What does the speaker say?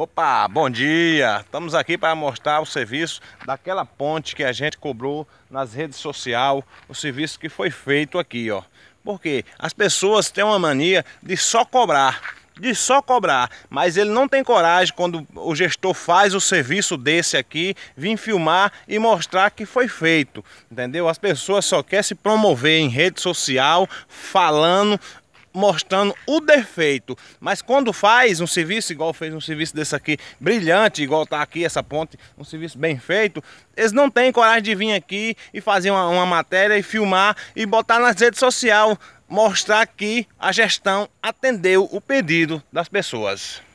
Opa, bom dia! Estamos aqui para mostrar o serviço daquela ponte que a gente cobrou nas redes sociais, o serviço que foi feito aqui, ó. Porque as pessoas têm uma mania de só cobrar, de só cobrar, mas ele não tem coragem quando o gestor faz o serviço desse aqui, vir filmar e mostrar que foi feito, entendeu? As pessoas só querem se promover em rede social, falando mostrando o defeito. Mas quando faz um serviço igual fez um serviço desse aqui, brilhante, igual tá aqui essa ponte, um serviço bem feito, eles não têm coragem de vir aqui e fazer uma, uma matéria e filmar e botar nas redes sociais, mostrar que a gestão atendeu o pedido das pessoas.